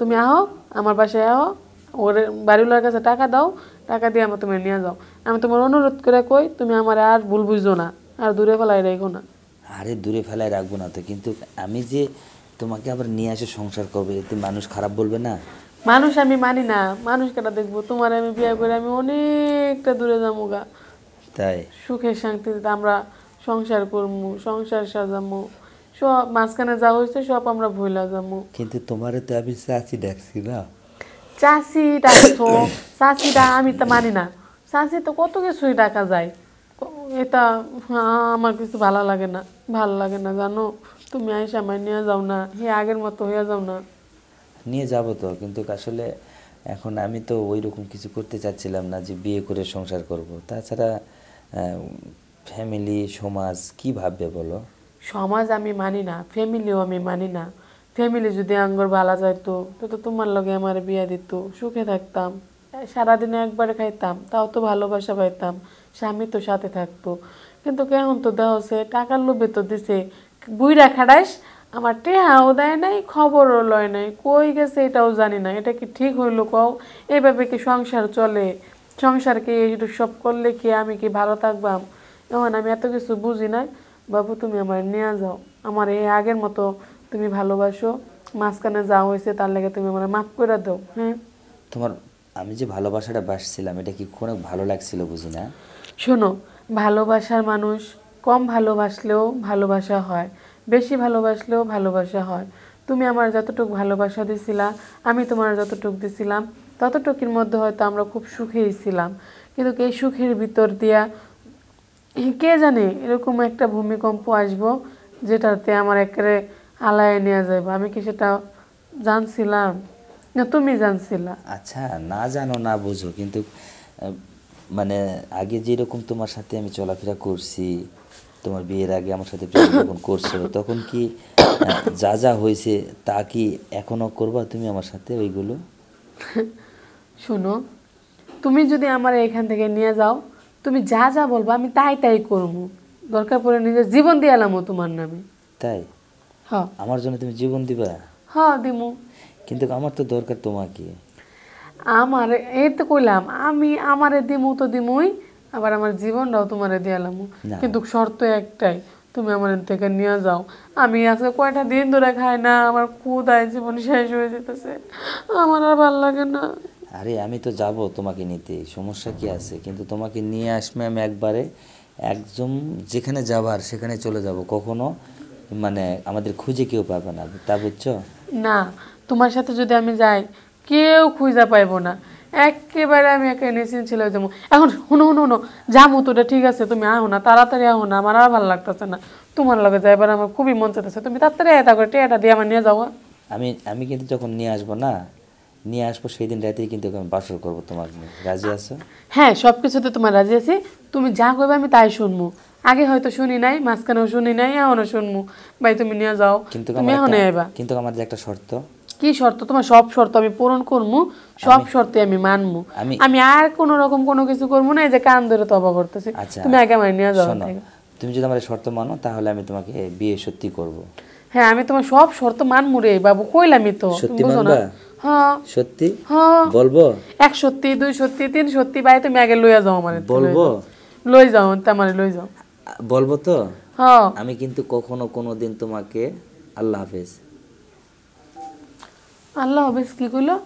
তুমি আহো আমার বাসায় আহো ওর বাড়িওয়ালার কাছে টাকা দাও টাকা দিয়ে আমার তুমি নিয়ে যাও আমি তোমার অনুরোধ করে কই তুমি আমার আর ভুল বুঝো না আর দূরে ফেলাই রাখো না আরে দূরে ফেলায় রাখবো না তো কিন্তু আমি যে তোমাকে আবার নিয়ে আসে সংসার করবে এতে মানুষ খারাপ বলবে না মানুষ আমি মানি না মানুষ কেটা দেখবো তোমার আমি বিয়ে করে আমি অনেকটা দূরে যাবো গা তাই সুখের শান্তিতে আমরা সংসার করবো সংসার সাজামো সব মাঝখানে যা হয়েছে সব আমরা ভুলা যাবো কিন্তু তোমারে তো আমি চাচি ডাকছি না চাষি ডাকছো চাচিটা আমি তো মানি না চাচি তো কত কিছুই ডাকা যায় এটা হ্যাঁ, আমার কিছু ভালো লাগে না ভালো লাগে না জানো তুমি আইসা আমার নিয়ে যাও না হে আগের মতো হয়ে যাও না নিয়ে যাব তো কিন্তু আসলে এখন আমি তো ওই রকম কিছু করতে চাচ্ছিলাম না যে বিয়ে করে সংসার করব তাছাড়া ফ্যামিলি সমাজ কি ভাববে বলো সমাজ আমি মানি না ফ্যামিলিও আমি মানি না ফ্যামিলি যদি আঙ্গর ভালো যাইতো তো তো তোমার লগে আমার বিয়া দিত সুখে থাকতাম সারাদিনে একবারে খাইতাম তাও তো ভালোবাসা পাইতাম স্বামী তো সাথে থাকতো কিন্তু কেমন তো দেওয়া হচ্ছে টাকার লোভে তো দিছে বুইরা খাড়াইস আমার টেহাও দেয় নাই খবরও লয় নাই কই গেছে এটাও জানি না এটা কি ঠিক হইলো কও এইভাবে কি সংসার চলে সংসারকে সব করলে কি আমি কি ভালো থাকবাম এমন আমি এত কিছু বুঝি না বাবু তুমি আমার নিয়ে যাও আমার এই আগের মতো তুমি ভালোবাসো মাঝখানে যা হয়েছে তার লেগে তুমি আমার মাফ করে দাও হ্যাঁ তোমার আমি যে ভালোবাসাটা বাসছিলাম এটা কি খুব ভালো লাগছিল বুঝি না শোনো ভালোবাসার মানুষ কম ভালোবাসলেও ভালোবাসা হয় বেশি ভালোবাসলেও ভালোবাসা হয় তুমি আমার যতটুকু ভালোবাসা দিছিলা আমি তোমার যতটুকু দিছিলাম ততটুকির মধ্যে হয়তো আমরা খুব সুখেই ছিলাম কিন্তু এই সুখের ভিতর দিয়া কে জানে এরকম একটা ভূমিকম্প আসবো যেটাতে আমার একেবারে আলায় নেওয়া যাবে আমি কি সেটা জানছিলাম না তুমি জানছিলা আচ্ছা না জানো না বুঝো কিন্তু মানে আগে যেরকম তোমার সাথে আমি চলাফেরা করছি তোমার বিয়ের আগে আমার সাথে যখন করছো তখন কি যা যা হয়েছে তা কি এখনো করবা তুমি আমার সাথে ওইগুলো শোনো তুমি যদি আমার এখান থেকে নিয়ে যাও তুমি যা যা বলবো আমি তাই তাই করব দরকার পড়ে নিজের জীবন দিয়ালাম তোমার নামে তাই হ্যাঁ আমার জন্য তুমি জীবন দিবা হ্যাঁ দিমু কিন্তু আমার তো দরকার তোমাকে আমার এই তো কইলাম আমি আমারে দিমু তো দিমুই আবার আমার জীবনটাও তোমারে দিয়ালাম কিন্তু শর্ত একটাই তুমি আমার থেকে নিয়ে যাও আমি আজকে কয়টা দিন ধরে খাই না আমার কুদায় জীবন শেষ হয়ে যেতেছে আমার আর ভাল লাগে না আরে আমি তো যাব তোমাকে নিতে সমস্যা কি আছে কিন্তু তোমাকে নিয়ে আসবে আমি একবারে একদম যেখানে যাবার সেখানে চলে যাব কখনো মানে আমাদের খুঁজে কেউ পাবে না তা বুঝছো না তোমার সাথে যদি আমি যাই কেউ খুঁজে পাইবো না একেবারে আমি একা নিশ্চিন্ত ছিল যেমন এখন হুনো হুনো হুনো যাবো তোটা ঠিক আছে তুমি আহো না তাড়াতাড়ি আহো না আমার আর ভালো লাগতেছে না তোমার লগে যাইবার আমার খুবই মন চাইতেছে তুমি তাড়াতাড়ি এটা করে টেয়াটা দিয়ে আমার নিয়ে যাওয়া হ্যাঁ। আমি আমি কিন্তু যখন নিয়ে আসবো না নিয়ে আসবো সেই দিন রাতেই কিন্তু আমি বাসর করবো তোমার রাজি আছো হ্যাঁ সব কিছুতে তোমার রাজি আছি তুমি যা করবে আমি তাই শুনবো আগে হয়তো শুনি নাই মাঝখানেও শুনি নাই এখনও শুনবো ভাই তুমি নিয়ে যাও কিন্তু তুমি এখন আইবা কিন্তু আমার যে একটা শর্ত কি শর্ত তোমার সব শর্ত আমি পূরণ করবো সব শর্তে আমি মানবো আমি আর কোনো রকম কোনো কিছু করবো না এই যে কান ধরে তবা করতেছি আচ্ছা, তুমি আগে আমার নিয়ে যাও তুমি যদি আমার শর্ত মানো তাহলে আমি তোমাকে বিয়ে সত্যি করবো হ্যাঁ আমি তোমার সব শর্ত মানবো রে বাবু কইলামই তো সত্যি না হ্যাঁ। সত্যি হ্যাঁ। বলবো এক সত্যি দুই সত্যি তিন সত্যি বাইরে তুমি আগে লইয়া যাও মানে বলবো লই যাও তামারে লই যাও বলবো তো হ্যাঁ আমি কিন্তু কখনো কোনো দিন তোমাকে আল্লাহ হাফেজ আল্লাহ হাফেজ কি কইলো